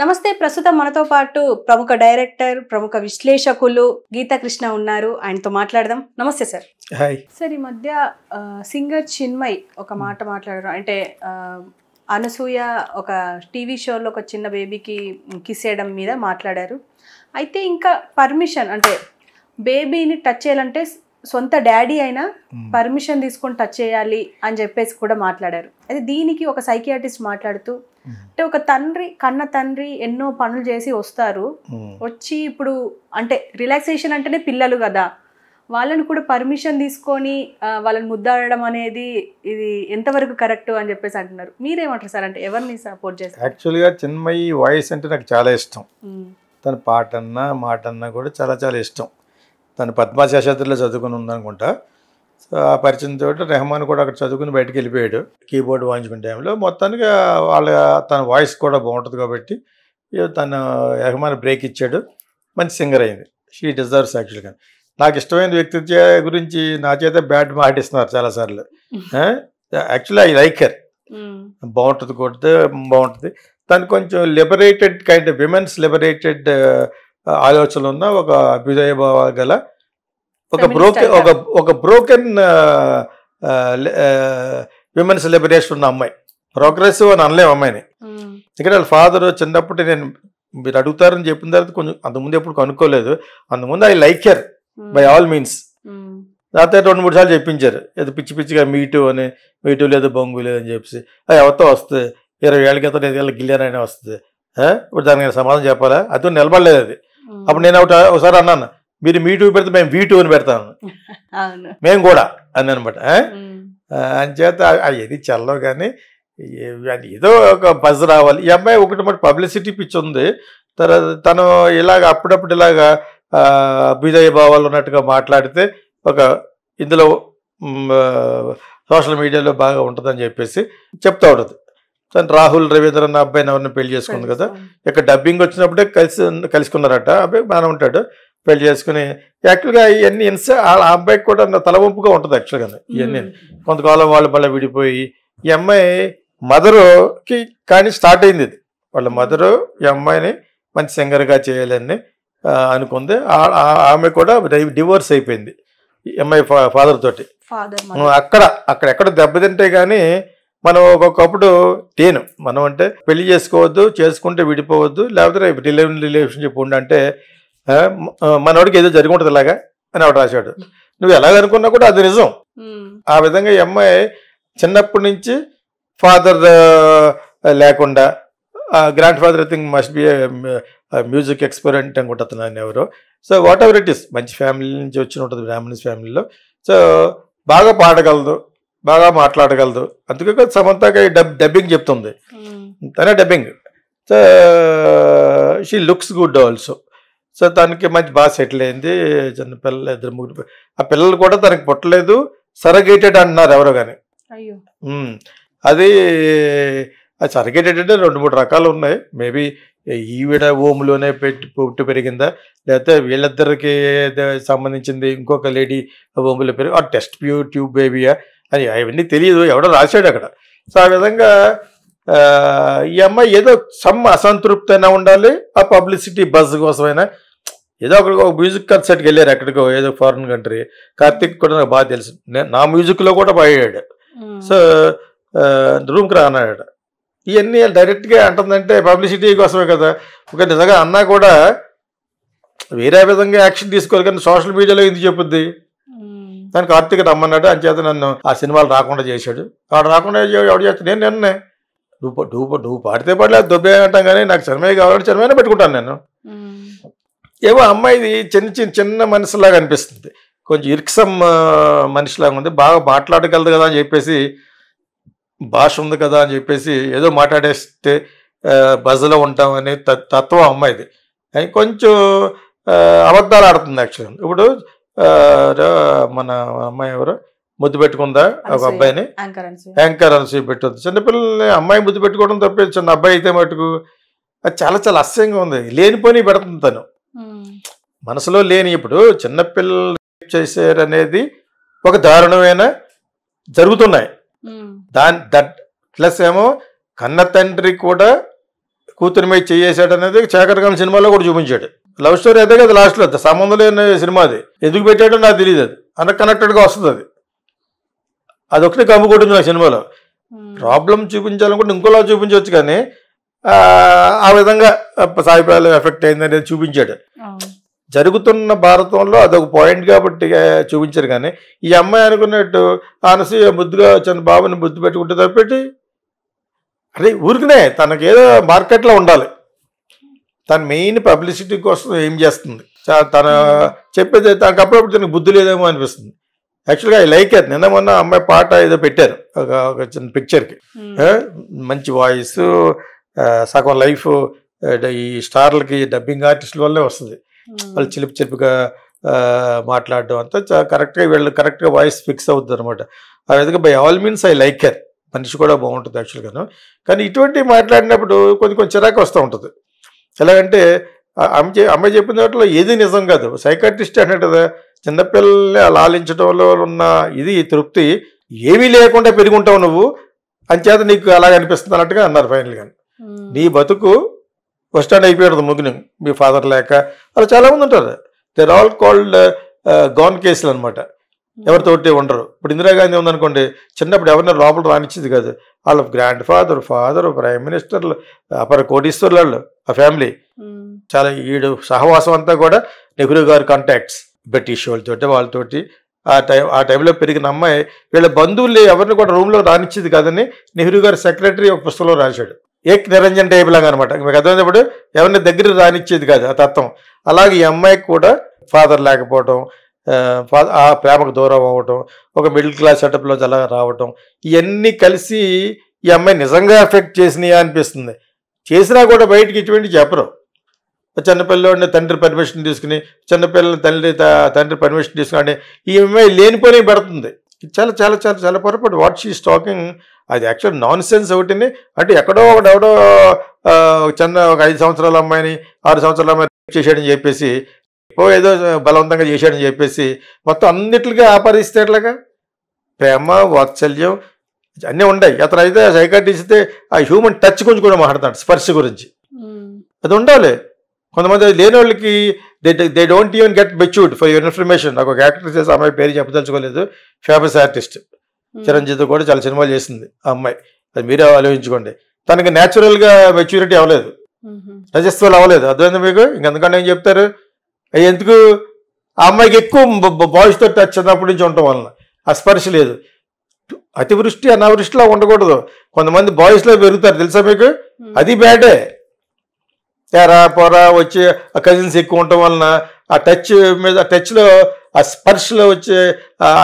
నమస్తే ప్రస్తుతం మనతో పాటు ప్రముఖ డైరెక్టర్ ప్రముఖ విశ్లేషకులు గీతాకృష్ణ ఉన్నారు ఆయనతో మాట్లాడదాం నమస్తే సార్ సార్ ఈ మధ్య సింగర్ చిన్మయ్ ఒక hmm. మాట మాట్లాడడం అంటే అనసూయ ఒక టీవీ షోలో ఒక చిన్న బేబీకి కిస్ చేయడం మీద మాట్లాడారు అయితే ఇంకా పర్మిషన్ అంటే బేబీని టచ్ చేయాలంటే సొంత డాడీ అయినా hmm. పర్మిషన్ తీసుకొని టచ్ చేయాలి అని చెప్పేసి కూడా మాట్లాడారు అయితే దీనికి ఒక సైకియాటిస్ట్ మాట్లాడుతూ అంటే ఒక తండ్రి కన్న తండ్రి ఎన్నో పనులు చేసి వస్తారు వచ్చి ఇప్పుడు అంటే రిలాక్సేషన్ అంటేనే పిల్లలు కదా వాళ్ళని కూడా పర్మిషన్ తీసుకొని వాళ్ళని ముద్దాడడం అనేది ఇది ఎంతవరకు కరెక్ట్ అని చెప్పేసి అంటున్నారు మీరేమంటారు సార్ అంటే ఎవరిని సపోర్ట్ చేస్తారు యాక్చువల్గా చిన్మయ్యి వాయిస్ అంటే నాకు చాలా ఇష్టం తన పాట అన్నా మాట అన్నా కూడా చాలా చాలా ఇష్టం తను పద్మాశాస్త్రిలో చదువుకుని ఉందనుకుంటా సో ఆ పరిచయం తోటి రెహమాన్ కూడా అక్కడ చదువుకుని బయటకు వెళ్ళిపోయాడు కీబోర్డ్ వాయించుకునే టైంలో మొత్తానికి వాళ్ళ తన వాయిస్ కూడా బాగుంటుంది కాబట్టి తన రెహమాన్ బ్రేక్ ఇచ్చాడు మంచి సింగర్ అయింది షీ డిజర్వ్స్ యాక్చువల్గా నాకు ఇష్టమైన వ్యక్తి గురించి నా చేత బ్యాట్ మాటిస్తున్నారు చాలాసార్లు యాక్చువల్లీ ఐ లైక్ హెర్ బాగుంటుంది కొడితే బాగుంటుంది తను కొంచెం లిబరేటెడ్ కైండ్ విమెన్స్ లిబరేటెడ్ ఆలోచనలు ఉన్న ఒక అభ్యుదయ భావాలు గల ఒక బ్రోకెన్ ఒక ఒక బ్రోకెన్ విమెన్స్ లిబరేషన్ ఉన్న అమ్మాయి ప్రోగ్రెసివ్ అని అనలేము అమ్మాయిని ఇక్కడ వాళ్ళ ఫాదర్ చిన్నప్పుడు నేను మీరు అడుగుతారని చెప్పిన తర్వాత కొంచెం అంతకుముందు ఎప్పుడు కనుక్కోలేదు అంతకుముందు I like her by all means లేకపోతే రెండు మూడు సార్లు చెప్పించారు ఏదో పిచ్చి పిచ్చిగా మీటు అని మీటు లేదు బొంగు లేదు అని చెప్పేసి అది ఎవరితో వస్తుంది ఇరవై ఏళ్ళ క్రితం ఐదు ఏళ్ళ గిల్లారైనా వస్తుంది ఇప్పుడు దానికి సమాధానం చెప్పాలా అది నిలబడలేదు అది అప్పుడు నేను ఒకటి ఒకసారి అన్నాను మీరు మీ టూ పెడితే మేము వీ టూ అని పెడతాను మేము కూడా అని అనమాట అంచేత అవన్నీ చల్లవు కానీ ఏదో ఒక బజ్ రావాలి ఈ అమ్మాయి ఒకటి మటు పబ్లిసిటీ పిచ్చి ఉంది తర్వాత తను ఇలాగ అప్పుడప్పుడు ఇలాగ అభ్యుదయ భావాలు ఉన్నట్టుగా మాట్లాడితే ఒక ఇందులో సోషల్ మీడియాలో బాగా ఉంటుందని చెప్పేసి చెప్తా ఉంటుంది తను రాహుల్ రవీంద్ర అన్న అబ్బాయిని ఎవరిని పెళ్లి చేసుకుంది కదా ఇక్కడ డబ్బింగ్ వచ్చినప్పుడే కలిసి కలుసుకున్నారట అబ్బాయి బాగానే ఉంటాడు పెళ్లి చేసుకుని యాక్చువల్గా ఇవన్నీ ఇన్స వాళ్ళ అబ్బాయికి కూడా తలవంపుగా ఉంటుంది యాక్చువల్గా ఇవన్నీ కొంతకాలం వాళ్ళు మళ్ళీ విడిపోయి ఈ అమ్మాయి మదరుకి కానీ స్టార్ట్ అయింది ఇది వాళ్ళ మదరు ఈ అమ్మాయిని మంచి సింగర్గా చేయాలని అనుకుంది ఆమె కూడా డివోర్స్ అయిపోయింది అమ్మాయి ఫాదర్ తోటి అక్కడ అక్కడ ఎక్కడ దెబ్బతింటే కానీ మనం ఒక్కొక్కప్పుడు టేను మనం అంటే పెళ్లి చేసుకోవద్దు చేసుకుంటే విడిపోవద్దు లేకపోతే రిలేషన్ రిలేషన్షిప్ ఉండంటే మనవాడికి ఏదో జరిగి ఉంటుంది ఇలాగా అని ఆవిడ రాశాడు నువ్వు అనుకున్నా కూడా అది నిజం ఆ విధంగా ఈ అమ్మాయి చిన్నప్పటి నుంచి ఫాదర్ లేకుండా grandfather I think must be music experiment అనుకుంటా అతను ఎవరు so whatever it is మంచి ఫ్యామిలీ నుంచి వచ్చి ఉంటుంది బ్రాహ్మణ్స్ ఫ్యామిలీలో సో బాగా పాడగలదు బాగా మాట్లాడగలదు అందుకే సమంతగా డబ్ డబ్బింగ్ చెప్తుంది తనే dubbing so she looks good also so తనకి మంచి బాగా సెటిల్ అయింది చిన్న పిల్లలు ఇద్దరు ముగ్గురు ఆ పిల్లలు కూడా తనకి పుట్టలేదు సరగేటెడ్ అంటున్నారు ఎవరో కానీ అది సరగేటెడ్ అంటే రెండు మూడు రకాలు ఉన్నాయి మేబీ ఈవిడ ఓమ్లోనే పెట్టి పుట్టి పెరిగిందా లేకపోతే వీళ్ళిద్దరికి సంబంధించింది ఇంకొక లేడీ ఓమ్లో పెరిగి ఆ టెస్ట్ ప్యూ ట్యూబ్ బేబీయా అని అవన్నీ తెలియదు ఎవడో రాశాడు అక్కడ సో ఆ విధంగా ఈ అమ్మాయి ఏదో సమ్ అసంతృప్తి అయినా ఉండాలి ఆ పబ్లిసిటీ బజ్ కోసమైనా ఏదో ఒక మ్యూజిక్ కన్సర్ట్కి వెళ్ళారు ఎక్కడికో ఏదో ఫారిన్ కంట్రీ కార్తిక్ కూడా నాకు బాగా తెలుసు నా మ్యూజిక్లో కూడా పాడాడు సో రూమ్కి రా అన్నాడు ఇవన్నీ డైరెక్ట్గా అంటుందంటే పబ్లిసిటీ కోసమే కదా ఒక నిజంగా అన్నా కూడా వేరే విధంగా యాక్షన్ తీసుకోవాలి కానీ సోషల్ మీడియాలో ఎందుకు చెప్పుద్ది దానికి కార్తీక్ రమ్మన్నాడు అని చేత నన్ను ఆ సినిమాలు రాకుండా చేశాడు వాడు రాకుండా ఎవడు చేస్తాడు నేను నిన్నే నువ్వు నువ్వు నువ్వు పాడితే పాడలేదు దొబ్బే అంటాం కానీ నాకు సినిమా కావాలంటే సినిమానే పెట్టుకుంటాను నేను ఏమో అమ్మాయిది చిన్న చిన్న చిన్న మనిషిలాగా అనిపిస్తుంది కొంచెం ఇరుక్సమ్ మనిషిలాగా ఉంది బాగా మాట్లాడగలదు కదా అని చెప్పేసి భాష ఉంది కదా అని చెప్పేసి ఏదో మాట్లాడేస్తే బజ్లో ఉంటామని తత్వం అమ్మాయిది అని కొంచెం అబద్ధాలు ఆడుతుంది యాక్చువల్ ఇప్పుడు మన అమ్మాయి ఎవరు ముద్దు పెట్టుకుందా ఒక అబ్బాయిని యాంకర్ అనసూయ పెట్టొద్దు చిన్నపిల్లల్ని అమ్మాయి ముద్దు పెట్టుకోవడం తప్పే చిన్న అబ్బాయి అయితే మటుకు అది చాలా చాలా అసహ్యంగా ఉంది లేనిపోయి పెడుతుంది తను మనసులో లేని ఇప్పుడు చిన్నపిల్లలు చేశారనేది ఒక దారుణమైన జరుగుతున్నాయి దాని దట్ ప్లస్ ఏమో కన్న తండ్రి కూడా కూతురి మీద చేసాడు అనేది చేకటకాల సినిమాలో కూడా చూపించాడు లవ్ స్టోరీ అదే కదా లాస్ట్లో సంబంధం లేని సినిమా అది ఎందుకు పెట్టాడో నాకు తెలియదు అది అంత కనెక్టెడ్గా వస్తుంది అది అదొకటి కమ్ముకుంటుంది నా సినిమాలో ప్రాబ్లం చూపించాలనుకుంటే ఇంకోలా చూపించవచ్చు కానీ ఆ విధంగా సాయిబాలు ఎఫెక్ట్ అయిందనేది చూపించాడు జరుగుతున్న భారతంలో అదొక పాయింట్ కాబట్టి చూపించారు కానీ ఈ అమ్మాయి అనుకున్నట్టు ఆనసి బుద్ధిగా చిన్న బాబుని బుద్ధి పెట్టుకుంటే తప్పేటి అదే ఊరికినే తనకేదో మార్కెట్లో ఉండాలి తన మెయిన్ పబ్లిసిటీ కోసం ఏం చేస్తుంది తను చెప్పేది తనకు అప్పుడప్పుడు తనకు బుద్ధి లేదేమో అనిపిస్తుంది యాక్చువల్గా ఐ లైక్ అది నిన్న మొన్న అమ్మాయి పాట ఏదో పెట్టారు ఒక చిన్న పిక్చర్కి మంచి వాయిస్ సగం లైఫ్ ఈ స్టార్లకి డబ్బింగ్ ఆర్టిస్టుల వల్లే వస్తుంది వాళ్ళు చిలిపి చిలిపిగా మాట్లాడడం అంతా కరెక్ట్గా వీళ్ళు కరెక్ట్గా వాయిస్ ఫిక్స్ అవుతుంది అనమాట ఆ విధంగా by all means I like her మనిషి కూడా బాగుంటుంది యాక్చువల్గాను కానీ ఇటువంటి మాట్లాడినప్పుడు కొంచెం కొంచెం చిరాకు వస్తూ ఉంటుంది ఎలాగంటే అమ్మ అమ్మాయి చెప్పిన దాంట్లో ఏది నిజం కాదు సైకాటిస్ట్ అంటే కదా చిన్నపిల్లల్ని లాలించడంలో ఉన్న ఇది తృప్తి ఏమీ లేకుండా పెరుగుంటావు నువ్వు అంచేత నీకు అలాగ అనిపిస్తుంది అన్నట్టుగా అన్నారు ఫైనల్గా నీ బతుకు స్టాండ్ అయిపోయాడు ముగ్గుని మీ ఫాదర్ లేక అలా చాలా మంది ఉంటారు దర్ ఆల్ కాల్డ్ గాన్ కేసులు అనమాట ఎవరితోటి ఉండరు ఇప్పుడు ఇందిరాగాంధీ ఉందనుకోండి చిన్నప్పుడు ఎవరిని లోపల రానిచ్చేది కాదు వాళ్ళ గ్రాండ్ ఫాదర్ ఫాదర్ ప్రైమ్ మినిస్టర్లు అపర కోటీశ్వర్లు వాళ్ళు ఆ ఫ్యామిలీ చాలా వీడు సహవాసం అంతా కూడా నెహ్రూ గారి కాంటాక్ట్స్ బ్రిటిష్ వాళ్ళతోటి వాళ్ళతోటి ఆ టైం ఆ టైంలో పెరిగిన అమ్మాయి వీళ్ళ బంధువులు ఎవరిని కూడా రూమ్లో రానిచ్చేది కాదని నెహ్రూ గారి సెక్రటరీ ఒక పుస్తకంలో రాశాడు ఏక్ నిరంజన్ టైప్ లాగా అనమాట మీకు అర్థమైనప్పుడు ఎవరిని దగ్గర రానిచ్చేది కాదు ఆ తత్వం అలాగే ఈ అమ్మాయికి కూడా ఫాదర్ లేకపోవటం ఆ ప్రేమకు దూరం అవ్వటం ఒక మిడిల్ క్లాస్ సెటప్లో అలా రావటం ఇవన్నీ కలిసి ఈ అమ్మాయి నిజంగా ఎఫెక్ట్ చేసినాయా అనిపిస్తుంది చేసినా కూడా బయటికి ఇటువంటి చెప్పరు చిన్నపిల్లని తండ్రి పర్మిషన్ తీసుకుని చిన్నపిల్లని తండ్రి తండ్రి పర్మిషన్ తీసుకుని ఈ అమ్మాయి లేనిపోయి పెడుతుంది చాలా చాలా చాలా చాలా పొరపాటు వాట్ షీస్ టాకింగ్ అది యాక్చువల్ నాన్ సెన్స్ ఒకటిని అంటే ఎక్కడో ఒకటి ఎవడో చిన్న ఒక ఐదు సంవత్సరాల అమ్మాయిని ఆరు సంవత్సరాల అమ్మాయిని చేశాడని చెప్పేసి ఓ ఏదో బలవంతంగా చేశాడని చెప్పేసి మొత్తం అన్నిట్లుగా ఆపరిస్తే ఎట్లాగా ప్రేమ వాత్సల్యం అన్నీ ఉన్నాయి అతను అయితే సైకాటిస్ట్ ఆ హ్యూమన్ టచ్ గురించి కూడా మాట్లాడతాడు స్పర్శ గురించి అది ఉండాలి కొంతమంది లేని వాళ్ళకి they they don't even get matured for your information నాకు ఒక యాక్టర్ చేసి అమ్మాయి పేరు చెప్పదలుచుకోలేదు ఫేమస్ ఆర్టిస్ట్ చిరంజీవితో కూడా చాలా సినిమాలు చేసింది ఆ అమ్మాయి అది మీరే ఆలోచించుకోండి తనకి న్యాచురల్గా మెచ్యూరిటీ అవ్వలేదు రజస్వాలు అవ్వలేదు అర్థమైంది మీకు ఇంకెందుకంటే ఏం చెప్తారు ఎందుకు ఆ అమ్మాయికి ఎక్కువ బాయ్స్తో టచ్ చిన్నప్పటి నుంచి ఉండటం వలన ఆ స్పర్శ లేదు అతివృష్టి అనావృష్టిలా ఉండకూడదు కొంతమంది బాయ్స్లో పెరుగుతారు తెలుసా మీకు అది బ్యాడే తేరా పోరా వచ్చి ఆ కజిన్స్ ఎక్కువ ఉండటం వలన ఆ టచ్ మీద టచ్లో ఆ స్పర్శలో వచ్చే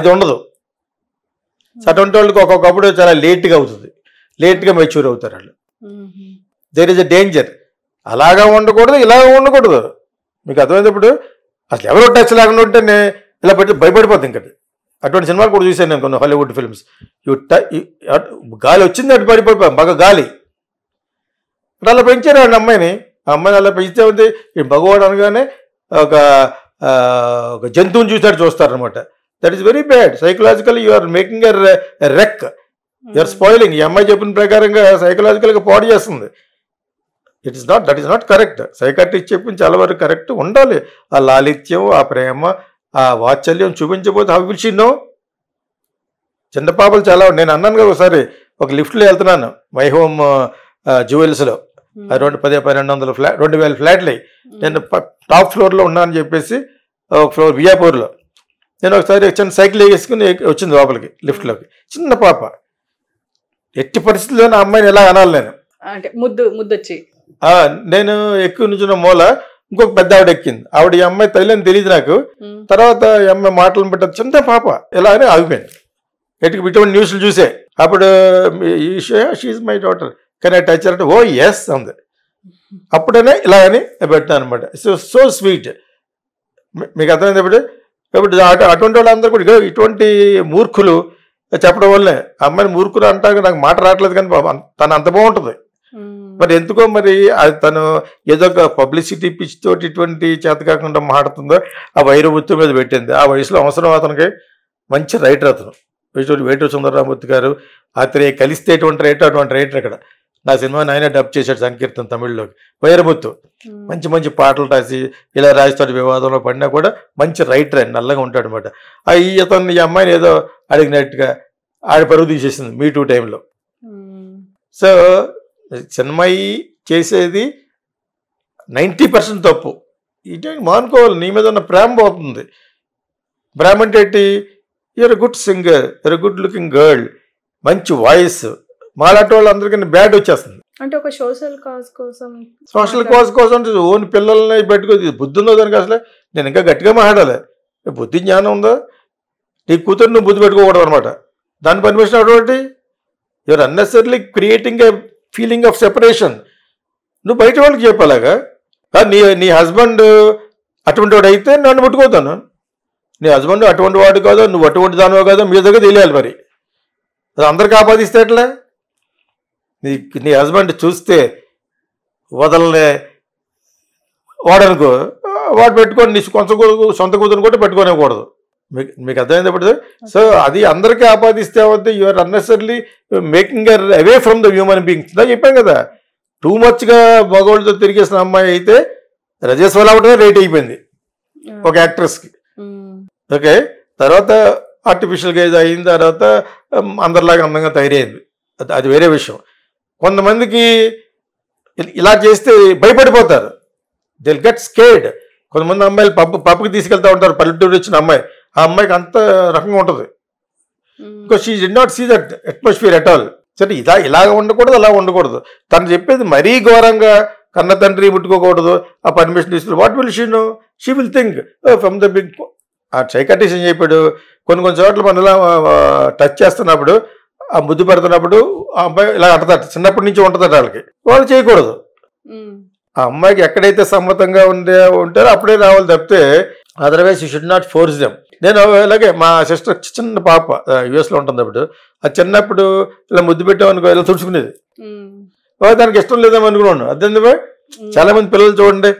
ఇది ఉండదు సో అటువంటి వాళ్ళకి ఒక్కొక్కప్పుడు చాలా లేట్గా అవుతుంది లేట్గా మెచ్యూర్ అవుతారు వాళ్ళు దేర్ ఇస్ అ డేంజర్ అలాగా ఉండకూడదు ఇలాగ ఉండకూడదు మీకు అర్థమైనప్పుడు అసలు ఎవరో టచ్ లేకుండా ఉంటేనే ఇలా పెట్టి భయపడిపోతుంది ఇంకటి అటువంటి సినిమాలు కూడా చూశాను నేను కొన్ని హాలీవుడ్ ఫిల్మ్స్ గాలి వచ్చింది అటు పడిపోయిపోయాం బాగా గాలి అలా పెంచారు అండి అమ్మాయిని అమ్మాయిని అలా పెంచితే ఉంది ఈ భగవాడు అనగానే ఒక ఒక జంతువుని చూసినట్టు చూస్తారనమాట that is very bad psychological you are making ఎర్ రెక్ యు ఆర్ స్పాయిలింగ్ ఈ అమ్మాయి చెప్పిన ప్రకారంగా సైకలాజికల్గా పాడు చేస్తుంది it is not that is not correct psychiatrist చెప్పిన చాలా వరకు కరెక్ట్ ఉండాలి ఆ లాలిత్యం ఆ ప్రేమ ఆ వాత్సల్యం చూపించబోతే హౌ విల్ షీ నో చిన్న పాపలు చాలా నేను అన్నాను కదా ఒకసారి ఒక లిఫ్ట్లో వెళ్తున్నాను మై హోమ్ జ్యువెల్స్లో hmm. రెండు పదే పన్నెండు వందల ఫ్లాట్ రెండు వేల ఫ్లాట్లు hmm. నేను టాప్ ఫ్లోర్లో ఉన్నానని చెప్పేసి ఒక ఫ్లోర్ బియాపూర్లో నేను ఒకసారి చిన్న సైకిల్ వేసుకుని వచ్చింది లోపలికి లిఫ్ట్లోకి చిన్న పాప ఎట్టి పరిస్థితుల్లో నా అమ్మాయిని ఎలా అనాలి నేను అంటే ముద్దు వచ్చి నేను ఎక్కువ నుంచిన మూల ఇంకొక పెద్ద ఆవిడ ఎక్కింది ఆవిడ ఈ అమ్మాయి తల్లి అని తెలియదు నాకు తర్వాత ఈ అమ్మాయి మాటలు పెట్ట చిన్న పాప ఎలా అని ఆగిపోయింది ఎటు ఇటువంటి న్యూస్లు చూసే అప్పుడు షీఈ్ మై డాటర్ కానీ టచ్ అంటే ఓ oh, ఎస్ అంది అప్పుడనే ఇలాగని అని పెట్టాను అనమాట సో సో స్వీట్ మీకు అర్థమైంది ఇప్పుడు కాబట్టి అటువంటి వాళ్ళందరూ కూడా ఇటువంటి మూర్ఖులు చెప్పడం వల్లే అమ్మాయిని మూర్ఖులు అంటాక నాకు మాట రావట్లేదు కానీ తను అంత బాగుంటుంది మరి ఎందుకో మరి అది తను ఏదో ఒక పబ్లిసిటీ పిచ్చి తోటి ఇటువంటి చేత కాకుండా మాట్లాడుతుందో ఆ వృత్తి మీద పెట్టింది ఆ వయసులో అవసరం అతనికి మంచి రైటర్ అతను వేటూరు వేటూరు సుందరరామూర్తి గారు అతని ఎటువంటి రైటర్ అటువంటి రైటర్ ఇక్కడ నా సినిమాని ఆయన డబ్ చేశాడు సంకీర్తన తమిళ్లోకి వైరముత్తు మంచి మంచి పాటలు రాసి ఇలా రాజస్థాన్ వివాదంలో పడినా కూడా మంచి రైటర్ అని నల్లగా ఉంటాడు అనమాట అతను ఈ అమ్మాయిని ఏదో అడిగినట్టుగా ఆడి పరుగు తీసేసింది మీ టూ టైంలో సో చిన్మయి చేసేది నైంటీ పర్సెంట్ తప్పు ఇటు మానుకోవాలి నీ మీద ఉన్న ప్రేమ పోతుంది ప్రేమ అంటే you're good singer you're good looking girl మంచి వాయిస్ మాలాంటి వాళ్ళందరికీ బ్యాడ్ వచ్చేస్తుంది అంటే ఒక సోషల్ కాజ్ కోసం సోషల్ కాజ్ కోసం ఓన్ పిల్లల్ని పెట్టుకో బుద్ధి ఉందో దానికి అసలు నేను ఇంకా గట్టిగా మాట్లాడాలి బుద్ధి జ్ఞానం ఉందా నీ కూతురు నువ్వు బుద్ధి పెట్టుకోకూడదు అనమాట దాని పర్మిషన్ అటువంటి your unnecessary creating a feeling of separation నువ్వు బయట వాళ్ళకి కానీ నీ నీ హస్బెండ్ అటువంటి వాడు అయితే నన్ను పట్టుకోతాను నీ హస్బెండ్ అటువంటి వాడు కాదో నువ్వు అటువంటి దానివో కాదో మీ దగ్గర తెలియాలి మరి అది అందరికి ఆపాదిస్తే ఎట్లా నీ నీ హస్బెండ్ చూస్తే వదలనే వాడనుకో వాడు పెట్టుకొని నీ సొంత సొంత కూతురు కూడా పెట్టుకోనేకూడదు మీకు మీకు అర్థమైంది ఇప్పుడు సో అది అందరికీ ఆపాదిస్తే అవద్దు you're unnecessarily making her away from the human beings నా చెప్పాను కదా టూ మచ్గా మగవాళ్ళతో తిరిగేసిన అమ్మాయి అయితే రజేశ్వర అవటమే రేట్ అయిపోయింది ఒక యాక్ట్రెస్కి ఓకే hmm. తర్వాత ఆర్టిఫిషియల్గా ఇది అయిన తర్వాత అందరిలాగా అందంగా తయారైంది అది వేరే విషయం కొంతమందికి ఇలా చేస్తే భయపడిపోతారు దిల్ గెట్ స్కేడ్ కొంతమంది అమ్మాయిలు పప్పు పప్పుకి తీసుకెళ్తూ ఉంటారు పల్లెటూరు వచ్చిన అమ్మాయి ఆ అమ్మాయికి అంత రకంగా ఉంటుంది ఇంకో she did not see that atmosphere at all సరే ఇలా ఇలాగ ఉండకూడదు అలా ఉండకూడదు తను చెప్పేది మరీ ఘోరంగా కన్న తండ్రి ముట్టుకోకూడదు ఆ పర్మిషన్ తీసుకుని what will she know she will think from the big ఆ సైకాటిస్ట్ ఏం చెప్పాడు కొన్ని కొన్ని చోట్ల మనలా ఇలా టచ్ చేస్తున్నప్పుడు ఆ ముద్దు పెడుతున్నప్పుడు ఆ అమ్మాయి ఇలా అంటదట చిన్నప్పటి నుంచి ఉంటదట వాళ్ళకి వాళ్ళు చేయకూడదు ఆ అమ్మాయికి ఎక్కడైతే సమ్మతంగా ఉండే ఉంటారో అప్పుడే రావాలి తప్పితే otherwise you should not force them నేను ఇలాగే మా సిస్టర్ చిన్న పాప యుఎస్లో ఉంటుంది అప్పుడు ఆ చిన్నప్పుడు ఇలా ముద్దు పెట్టామనుకో ఇలా తుడుచుకునేది దానికి ఇష్టం లేదేమో అనుకున్నాను అదే చాలా మంది పిల్లలు చూడండి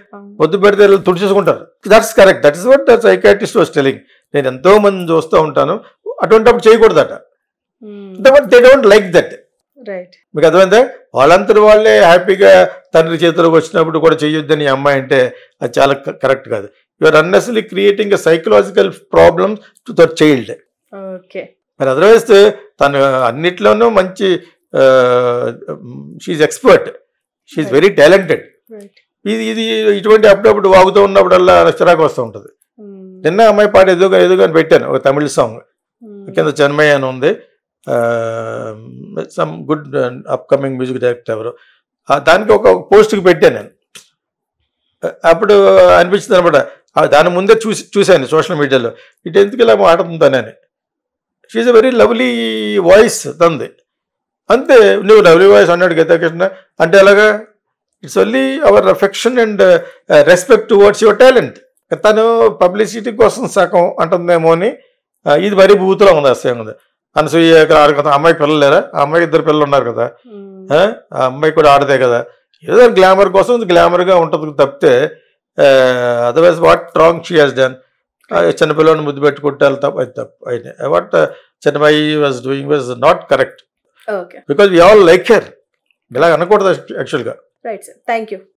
ముద్దు పెడితే ఇలా తుడిచేసుకుంటారు that's correct that is what psychiatrist was telling నేను ఎంతో మంది చూస్తూ ఉంటాను అటువంటిప్పుడు చేయకూడదట దే డోంట్ లైక్ దట్ మీకు అర్థమైందా వాళ్ళంతా వాళ్ళే హ్యాపీగా తండ్రి చేతులకు వచ్చినప్పుడు కూడా చేయొద్దని అమ్మాయి అంటే అది చాలా కరెక్ట్ కాదు your unnecessarily creating psychological problems to that child మరి అదర్వైజ్ తను అన్నిట్లోనూ మంచి she's expert she's very talented ఇది ఇది ఇటువంటి అప్పుడప్పుడు వాగుతూ ఉన్నప్పుడల్లా చిరాకు వస్తూ ఉంటుంది hmm. నిన్న అమ్మాయి పాట ఎదుగు అని పెట్టాను ఒక తమిళ సాంగ్ hmm. కింద చెన్మయ్య అని ఉంది some good upcoming music director ఎవరు దానికి ఒక పోస్ట్కి పెట్టాను నేను అప్పుడు అనిపించింది అనమాట దాని ముందే చూసి చూశాను సోషల్ మీడియాలో ఇటు ఎందుకు ఇలా మాట్లాడుతుందని she's a very lovely voice తంది అంతే నువ్వు లవ్లీ వాయిస్ అన్నాడు గీతాకృష్ణ అంటే అలాగా it's only our affection and respect towards your talent తను పబ్లిసిటీ కోసం సగం అంటుందేమో అని ఇది మరీ భూతులో ఉంది అసలు ఉంది అనసూయ ఆరు కదా అమ్మాయి పిల్లలు లేరా ఆ అమ్మాయికి ఇద్దరు పిల్లలు ఉన్నారు కదా ఆ అమ్మాయి కూడా ఆడదే కదా ఏదో గ్లామర్ కోసం గ్లామర్గా ఉంటుంది తప్పితే otherwise what wrong she has done చిన్నపిల్లని ముద్దు పెట్టుకుంటే తప్ప అది తప్పు అయిన వాట్ చిన్నబాయి was doing was not correct because we all like her ఇలా అనకూడదు యాక్చువల్గా రైట్ సార్ థ్యాంక్ యూ